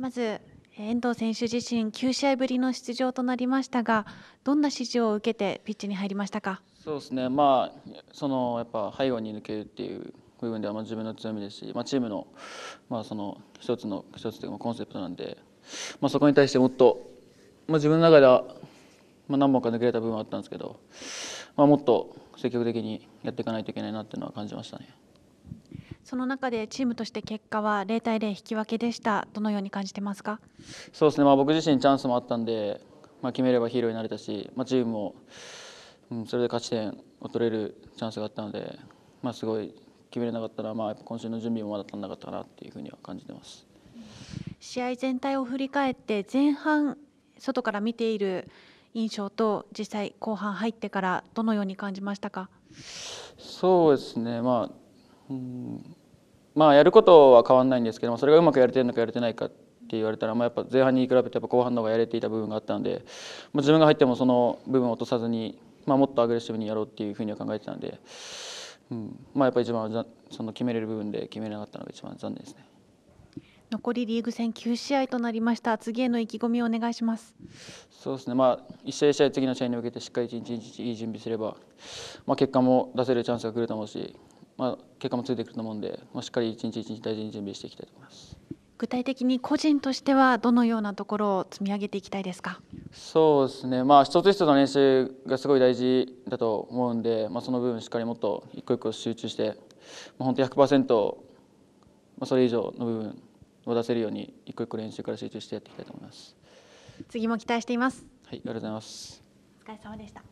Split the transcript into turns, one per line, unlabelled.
まず遠藤選手自身9試合ぶりの出場となりましたがどんな指示を受けてピッチに入りましたか
そうですね、まあ、そのやっぱ背後に抜けるっていう部分ではまあ自分の強みですし、まあ、チームの,、まあその一つの一つというコンセプトなんで、まあ、そこに対してもっと、まあ、自分の中では、まあ、何本か抜けれた部分はあったんですけど、まあ、もっと積極的にやっていかないといけないなっていうのは感じましたね。
その中でチームとして結果は0対0引き分けでしたどのように感じてますか
そうですね、まあ、僕自身チャンスもあったんで、まあ、決めればヒーローになれたし、まあ、チームも、うん、それで勝ち点を取れるチャンスがあったので、まあ、すごい決めれなかったら、まあ、今週の準備もまだ足りなかったかなっていうふうには感じてます。
試合全体を振り返って前半外から見ている印象と実際後半入ってからどのように感じましたか
そうですね、まあ、うんまあやることは変わんないんですけどもそれがうまくやれてるのかやれてないかって言われたら、まあ、やっぱ前半に比べてやっぱ後半の方がやれていた部分があったので、まあ、自分が入ってもその部分を落とさずに、まあ、もっとアグレッシブにやろうっていうふうには考えてたんで、うんまあ、やっぱ一番その決めれる部分で決めれなかったのが一番残念ですね。
残りリーグ戦9試合となりました次への意気込みをお願いします
そうですねまあ一試合1試合次の試合に向けてしっかり一日一日いい準備すればまあ結果も出せるチャンスが来ると思うしまあ、結果もついてくると思うんで、まあ、しっかり一日一日大事に準備していきたいと思います
具体的に個人としてはどのようなところを積み上げていきたいですか
そうですね、まあ、一つ一つの練習がすごい大事だと思うんで、まあ、その部分しっかりもっと一個一個集中して、まあ、本当100%、まあ、それ以上の部分を出せるように一個一個練習から集中してやっていきたいと思います
次も期待していますはいありがとうございますお疲れ様でした